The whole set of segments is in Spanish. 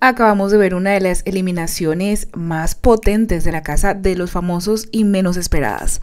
acabamos de ver una de las eliminaciones más potentes de la casa de los famosos y menos esperadas.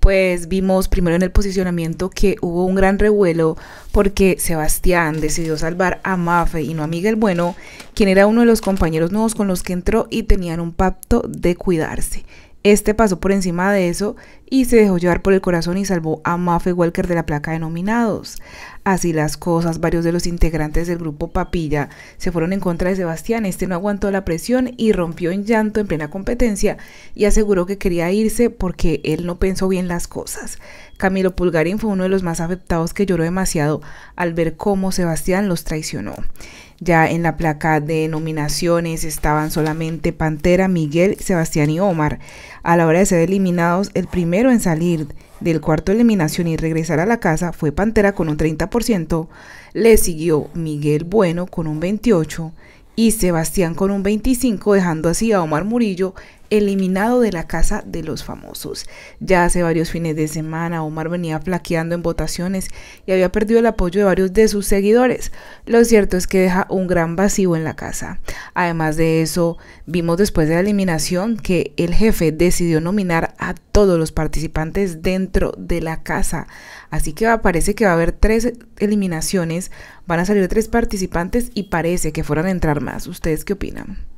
Pues vimos primero en el posicionamiento que hubo un gran revuelo porque Sebastián decidió salvar a Mafe y no a Miguel Bueno, quien era uno de los compañeros nuevos con los que entró y tenían un pacto de cuidarse. Este pasó por encima de eso y se dejó llevar por el corazón y salvó a Mafe Walker de la placa de nominados. Así las cosas, varios de los integrantes del grupo Papilla se fueron en contra de Sebastián, este no aguantó la presión y rompió en llanto en plena competencia y aseguró que quería irse porque él no pensó bien las cosas. Camilo Pulgarín fue uno de los más afectados que lloró demasiado al ver cómo Sebastián los traicionó. Ya en la placa de nominaciones estaban solamente Pantera, Miguel, Sebastián y Omar. A la hora de ser eliminados, el primero en salir del cuarto de eliminación y regresar a la casa fue Pantera con un 30%, le siguió Miguel Bueno con un 28% y Sebastián con un 25 dejando así a Omar Murillo eliminado de la casa de los famosos. Ya hace varios fines de semana Omar venía flaqueando en votaciones y había perdido el apoyo de varios de sus seguidores. Lo cierto es que deja un gran vacío en la casa. Además de eso, vimos después de la eliminación que el jefe decidió nominar a todos los participantes dentro de la casa. Así que parece que va a haber tres eliminaciones, van a salir tres participantes y parece que fueran a entrar más. ¿Ustedes qué opinan?